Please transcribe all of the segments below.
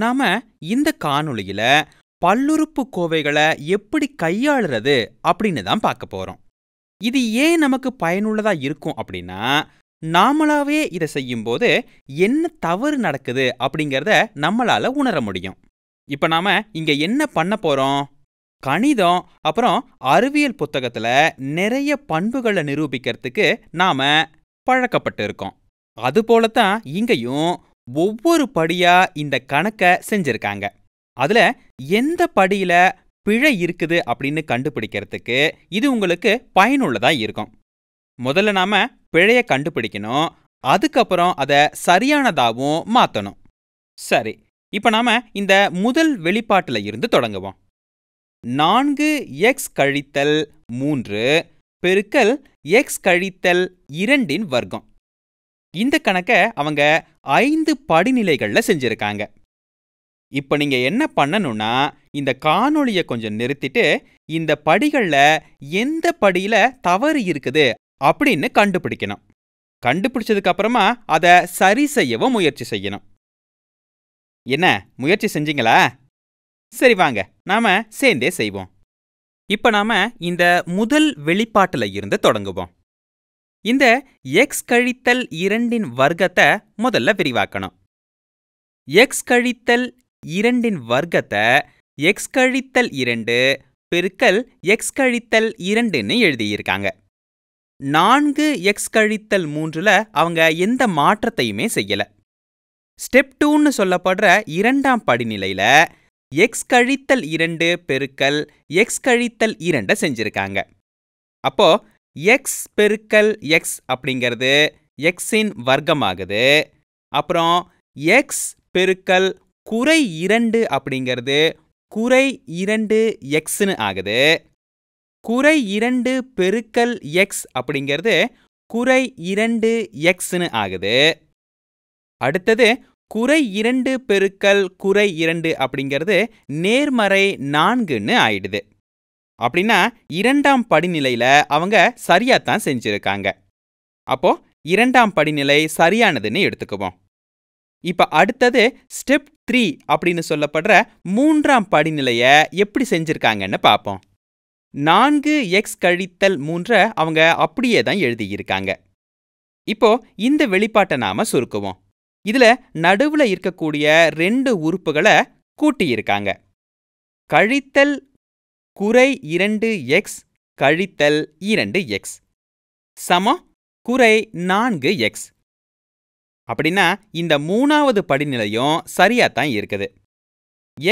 நாம இந்த காணொளியில பல்லுறுப்பு கோவைகளை எப்படி கையாளுறது அப்படின்னு தான் பார்க்க போறோம் இது ஏன் நமக்கு பயனுள்ளதா இருக்கும் அப்படின்னா நாமளாவே இதை செய்யும்போது என்ன தவறு நடக்குது அப்படிங்கிறத நம்மளால உணர முடியும் இப்ப நாம இங்க என்ன பண்ண போறோம் கணிதம் அப்புறம் அறிவியல் புத்தகத்துல நிறைய பண்புகளை நிரூபிக்கிறதுக்கு நாம பழக்கப்பட்டு இருக்கோம் அது போலத்தான் இங்கேயும் ஒவ்வொரு படியா இந்த கணக்கை செஞ்சிருக்காங்க அதுல எந்த படியில பிழை இருக்குது அப்படின்னு கண்டுபிடிக்கிறதுக்கு இது உங்களுக்கு பயனுள்ளதா இருக்கும் முதல்ல நாம பிழைய கண்டுபிடிக்கணும் அதுக்கப்புறம் அதை சரியானதாகவும் மாத்தணும் சரி இப்ப நாம இந்த முதல் வெளிப்பாட்டில் இருந்து தொடங்குவோம் நான்கு எக்ஸ் கழித்தல் மூன்று பெருக்கல் எக்ஸ் கழித்தல் இரண்டின் வர்க்கம் இந்த கணக்கை அவங்க ஐந்து படிநிலைகளில் செஞ்சுருக்காங்க இப்போ நீங்கள் என்ன பண்ணணும்னா இந்த காணொளியை கொஞ்சம் நிறுத்திட்டு இந்த படிகளில் எந்த படியில் தவறு இருக்குது அப்படின்னு கண்டுபிடிக்கணும் கண்டுபிடிச்சதுக்கு அதை சரி செய்யவும் முயற்சி செய்யணும் என்ன முயற்சி செஞ்சீங்களா சரி வாங்க நாம சேர்ந்தே செய்வோம் இப்போ நாம இந்த முதல் வெளிப்பாட்டில் இருந்து தொடங்குவோம் இந்த எக்ஸ் கழித்தல் இரண்டின் வர்க்கத்தை முதல்ல விரிவாக்கணும் எக்ஸ் கழித்தல் இரண்டின் வர்க்கத்தை எக்ஸ் கழித்தல் இரண்டு பெருக்கல் எக்ஸ் கழித்தல் இரண்டுன்னு எழுதியிருக்காங்க நான்கு எக்ஸ் கழித்தல் மூன்றில் அவங்க எந்த மாற்றத்தையுமே செய்யலை ஸ்டெப் டூன்னு சொல்லப்படுற இரண்டாம் படிநிலையில் எக்ஸ் கழித்தல் இரண்டு பெருக்கல் எக்ஸ் கழித்தல் இரண்டை செஞ்சிருக்காங்க அப்போ எக்ஸ் பெருக்கல் எக்ஸ் அப்படிங்கிறது எக்ஸின் வர்க்கமாகுது அப்புறம் எக்ஸ் பெருக்கல் குறை இரண்டு அப்படிங்கிறது குறை இரண்டு எக்ஸ்னு ஆகுது குறை இரண்டு பெருக்கல் எக்ஸ் அப்படிங்கிறது குறை இரண்டு எக்ஸ்னு ஆகுது அடுத்தது குறை இரண்டு பெருக்கல் குறை இரண்டு அப்படிங்கிறது நேர்மறை நான்குன்னு ஆயிடுது அப்படின்னா இரண்டாம் படிநிலையில அவங்க தான் செஞ்சிருக்காங்க அப்போ இரண்டாம் படிநிலை சரியானதுன்னு எடுத்துக்குவோம் இப்ப அடுத்தது ஸ்டெப் த்ரீ அப்படின்னு சொல்லப்படுற மூன்றாம் படிநிலைய எப்படி செஞ்சிருக்காங்கன்னு பார்ப்போம் நான்கு எக்ஸ் கழித்தல் மூன்றை அவங்க அப்படியே தான் எழுதியிருக்காங்க இப்போ இந்த வெளிப்பாட்டை நாம சுருக்குவோம் இதுல நடுவுல இருக்கக்கூடிய ரெண்டு உறுப்புகளை கூட்டியிருக்காங்க கழித்தல் குறை இரண்டு எக்ஸ் கழித்தல் இரண்டு எக்ஸ் சமம் குறை நான்கு எக்ஸ் அப்படின்னா இந்த மூணாவது படிநிலையும் சரியா தான் இருக்குது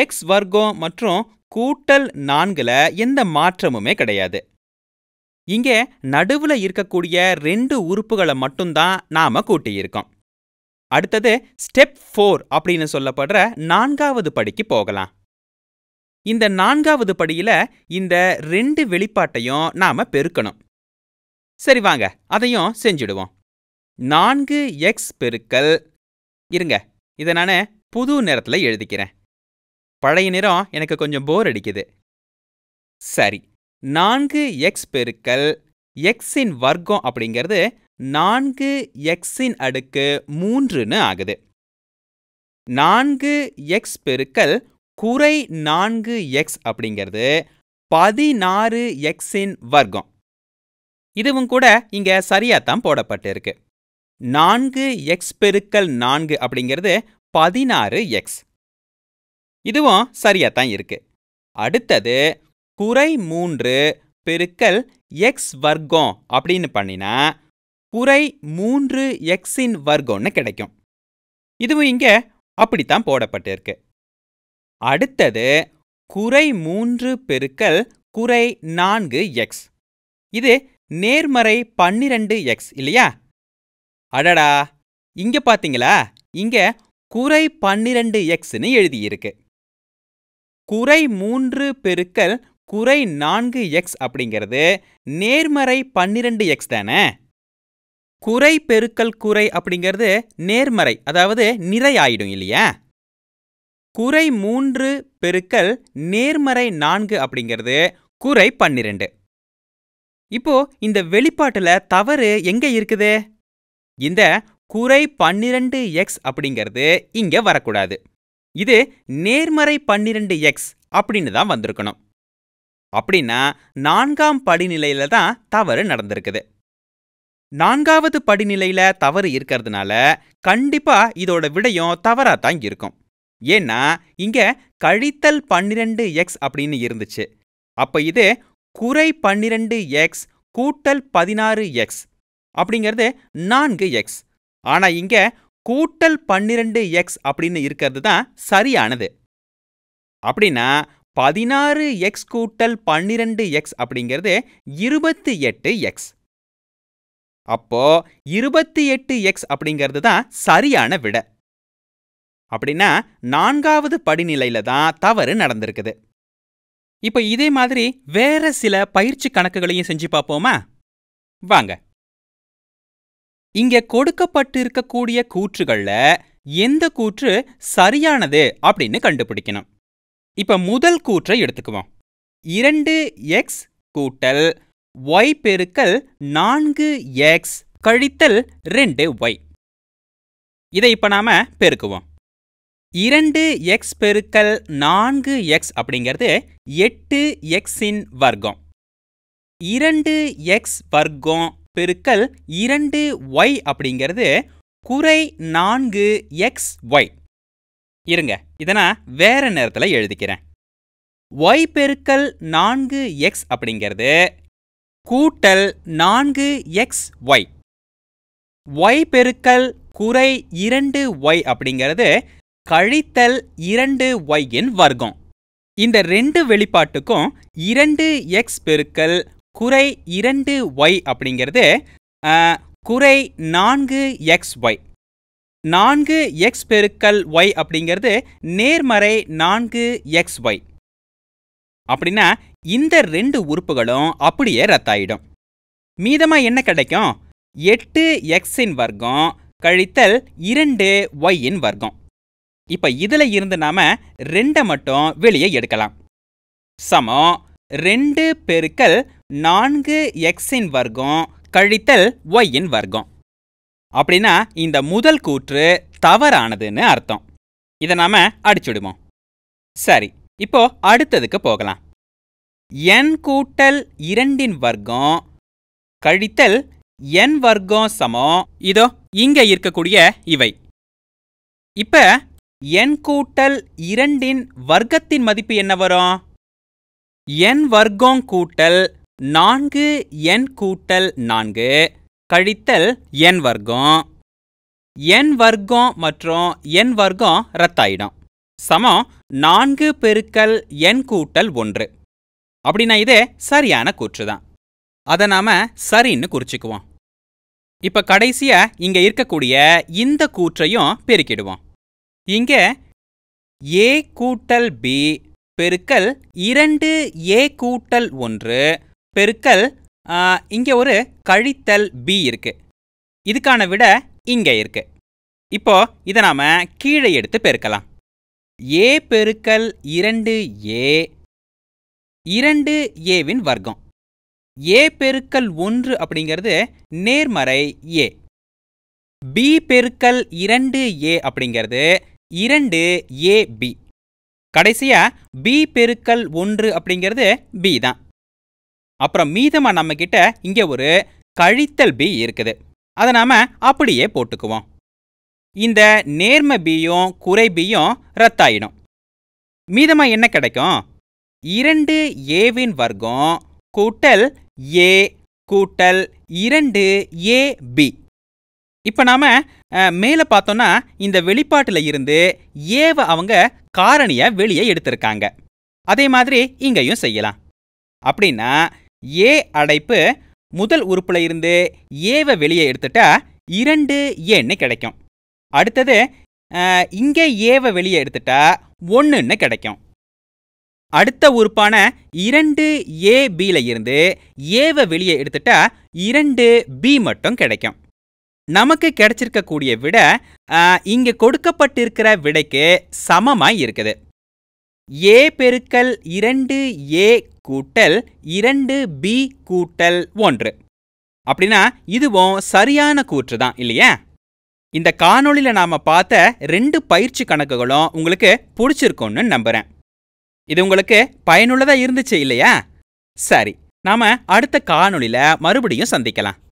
எக்ஸ் வர்க்கம் மற்றும் கூட்டல் நான்குல எந்த மாற்றமுமே கிடையாது இங்கே நடுவில் இருக்கக்கூடிய ரெண்டு உறுப்புகளை மட்டும்தான் நாம கூட்டியிருக்கோம் அடுத்தது ஸ்டெப் ஃபோர் அப்படின்னு சொல்லப்படுற நான்காவது படிக்கு போகலாம் இந்த நான்காவது படியில இந்த ரெண்டு வெளிப்பாட்டையும் நாம பெருக்கணும் சரி வாங்க அதையும் செஞ்சிடுவோம் நான்கு எக்ஸ் பெருக்கல் இருங்க இதை நான் புது நிறத்தில் எழுதிக்கிறேன் பழைய நிறம் எனக்கு கொஞ்சம் போர் அடிக்குது சரி நான்கு எக்ஸ் பெருக்கல் எக்ஸின் வர்க்கம் அப்படிங்கிறது நான்கு எக்ஸின் அடுக்கு மூன்றுன்னு ஆகுது நான்கு எக்ஸ் பெருக்கல் குறை நான்கு எக்ஸ் அப்படிங்கிறது பதினாறு எக்ஸின் வர்க்கம் இதுவும் கூட இங்க சரியாத்தான் போடப்பட்டிருக்கு நான்கு எக்ஸ் பெருக்கல் நான்கு அப்படிங்கிறது பதினாறு எக்ஸ் இதுவும் சரியாத்தான் இருக்கு அடுத்தது குறை மூன்று பெருக்கல் எக்ஸ் வர்க்கம் அப்படின்னு பண்ணினா குறை மூன்று எக்ஸின் வர்க்கம்னு கிடைக்கும் இதுவும் இங்கே அப்படித்தான் போடப்பட்டிருக்கு அடுத்தது குறை மூன்று பெருக்கல் குறை நான்கு எக்ஸ் இது நேர்மறை பன்னிரண்டு எக்ஸ் இல்லையா அடடா இங்க பாத்தீங்களா இங்க குறை பன்னிரண்டு எக்ஸ்னு எழுதியிருக்கு குறை மூன்று பெருக்கல் குறை நான்கு எக்ஸ் அப்படிங்கிறது நேர்மறை பன்னிரண்டு எக்ஸ் தானே குறை பெருக்கல் குறை அப்படிங்கிறது நேர்மறை அதாவது நிறை ஆயிடும் இல்லையா குறை மூன்று பெருக்கல் நேர்மறை நான்கு அப்படிங்கிறது குறை பன்னிரெண்டு இப்போ இந்த வெளிப்பாட்டுல தவறு எங்க இருக்குது இந்த குறை பன்னிரண்டு எக்ஸ் அப்படிங்கிறது இங்க வரக்கூடாது இது நேர்மறை பன்னிரெண்டு எக்ஸ் அப்படின்னு தான் வந்திருக்கணும் அப்படின்னா நான்காம் படிநிலையில தான் தவறு நடந்திருக்குது நான்காவது படிநிலையில தவறு இருக்கிறதுனால கண்டிப்பா இதோட விடையும் தவறா தான் இருக்கும் ஏன்னா இங்க கழித்தல் பன்னிரெண்டு எக்ஸ் அப்படின்னு இருந்துச்சு அப்ப இது குறை பன்னிரெண்டு எக்ஸ் கூட்டல் பதினாறு எக்ஸ் அப்படிங்கிறது நான்கு எக்ஸ் ஆனா இங்க கூட்டல் பன்னிரெண்டு எக்ஸ் அப்படின்னு இருக்கிறது தான் சரியானது அப்படின்னா பதினாறு எக்ஸ் கூட்டல் பன்னிரெண்டு எக்ஸ் அப்படிங்கிறது இருபத்தி எட்டு எக்ஸ் அப்போ இருபத்தி எட்டு எக்ஸ் அப்படிங்கிறது தான் சரியான விட அப்படின்னா நான்காவது படிநிலையில தான் தவறு நடந்திருக்குது இப்போ இதே மாதிரி வேற சில பயிற்சி கணக்குகளையும் செஞ்சு பார்ப்போமா வாங்க இங்க கொடுக்கப்பட்டிருக்கக்கூடிய கூற்றுகள்ல எந்த கூற்று சரியானது அப்படின்னு கண்டுபிடிக்கணும் இப்ப முதல் கூற்றை எடுத்துக்குவோம் இரண்டு எக்ஸ் கூட்டல் ஒய் பெருக்கல் நான்கு எக்ஸ் கழித்தல் ரெண்டு ஒய் இதை இப்ப நாம பெருக்குவோம் இரண்டு எக்ஸ் பெருக்கல் நான்கு எக்ஸ் அப்படிங்கிறது எட்டு எக்ஸின் வர்க்கம் இரண்டு எக்ஸ் வர்க்கம் பெருக்கல் இரண்டு ஒய் அப்படிங்கிறது குறை நான்கு எக்ஸ் ஒய் இருங்க இதை நான் வேற நேரத்தில் எழுதிக்கிறேன் ஒய் பெருக்கல் நான்கு எக்ஸ் அப்படிங்கிறது கூட்டல் நான்கு எக்ஸ் ஒய் ஒய் பெருக்கல் குறை இரண்டு ஒய் அப்படிங்கிறது கழித்தல் இரண்டு ஒய்யின் வர்க்கம் இந்த ரெண்டு வெளிப்பாட்டுக்கும் இரண்டு எக்ஸ் பெருக்கல் குறை இரண்டு ஒய் அப்படிங்கிறது குறை நான்கு எக்ஸ் ஒய் நான்கு எக்ஸ் பெருக்கல் ஒய் அப்படிங்கிறது நேர்மறை நான்கு எக்ஸ் ஒய் அப்படின்னா இந்த ரெண்டு உறுப்புகளும் அப்படியே ரத்தாயிடும் மீதமாக என்ன கிடைக்கும் எட்டு எக்ஸின் வர்க்கம் கழித்தல் இரண்டு ஒய்யின் வர்க்கம் இப்போ இதில் இருந்து நாம் ரெண்டை மட்டும் வெளியே எடுக்கலாம் சமம் ரெண்டு பெருக்கல் நான்கு எக்ஸின் வர்க்கம் கழித்தல் ஒய்யின் வர்க்கம் அப்படின்னா இந்த முதல் கூற்று தவறானதுன்னு அர்த்தம் இதை நாம் அடிச்சுடுவோம் சரி இப்போ அடுத்ததுக்கு போகலாம் என் கூட்டல் இரண்டின் வர்க்கம் கழித்தல் என் வர்க்கம் சமம் இதோ இங்கே இருக்கக்கூடிய இவை இப்போ என் கூட்டல் இரண்டின் வர்க்கத்தின் மதிப்பு என்ன வரும் என் வர்க்கம் கூட்டல் நான்கு என் கூட்டல் நான்கு கழித்தல் என் வர்க்கம் என் வர்க்கம் மற்றும் என் வர்க்கம் ரத்தாயிடும் சமம் நான்கு பெருக்கல் என் கூட்டல் ஒன்று அப்படின்னா இது சரியான கூற்று தான் அதை நாம் சரின்னு குறிச்சிக்குவோம் இப்போ கடைசியாக இங்கே இருக்கக்கூடிய இந்த கூற்றையும் பெருக்கிடுவோம் இங்க ஏ கூட்டல் பி பெருக்கல் இரண்டு ஏ கூட்டல் ஒன்று பெருக்கல் இங்கே ஒரு கழித்தல் பி இருக்கு இதுக்கான விட இங்கே இருக்கு இப்போ இதை நாம கீழே எடுத்து பெருக்கலாம் ஏ பெருக்கல் இரண்டு ஏ இரண்டு ஏவின் வர்க்கம் ஏ பெருக்கல் ஒன்று அப்படிங்கிறது நேர்மறை ஏ பி பெருக்கல் இரண்டு ஏ அப்படிங்கிறது இரண்டு ஏ பி கடைசியாக பி பெருக்கல் ஒன்று அப்படிங்கிறது பி தான் அப்புறம் மீதமாக நம்மக்கிட்ட இங்கே ஒரு கழித்தல் பி இருக்குது அதை நாம் அப்படியே போட்டுக்குவோம் இந்த நேர்ம பியும் குறை பியும் ரத்தாயிடும் மீதமாக என்ன கிடைக்கும் இரண்டு ஏவின் வர்க்கம் கூட்டல் ஏ கூட்டல் இரண்டு ஏ பி இப்போ நாம் மேலே பார்த்தோன்னா இந்த வெளிப்பாட்டில் இருந்து ஏவை அவங்க காரணியை வெளியே எடுத்திருக்காங்க அதே மாதிரி இங்கேயும் செய்யலாம் அப்படின்னா ஏ அடைப்பு முதல் உறுப்பில் இருந்து ஏவை வெளியே எடுத்துட்டா இரண்டு ஏன்னு கிடைக்கும் அடுத்தது இங்கே ஏவை வெளியே எடுத்துட்டா ஒன்றுன்னு கிடைக்கும் அடுத்த உறுப்பான இரண்டு பியில் இருந்து ஏவை வெளியே எடுத்துட்டா இரண்டு பி மட்டும் கிடைக்கும் நமக்கு கிடைச்சிருக்கக்கூடிய விட இங்கே கொடுக்கப்பட்டிருக்கிற விடைக்கு சமமாய் இருக்குது ஏ பெருக்கல் இரண்டு ஏ கூட்டல் இரண்டு பி கூட்டல் ஒன்று அப்படின்னா இதுவும் சரியான கூற்று தான் இல்லையா இந்த காணொளியில் நாம் பார்த்த ரெண்டு பயிற்சி கணக்குகளும் உங்களுக்கு பிடிச்சிருக்கோன்னு நம்புகிறேன் இது உங்களுக்கு பயனுள்ளதாக இருந்துச்சு இல்லையா சரி நாம் அடுத்த காணொளியில் மறுபடியும் சந்திக்கலாம்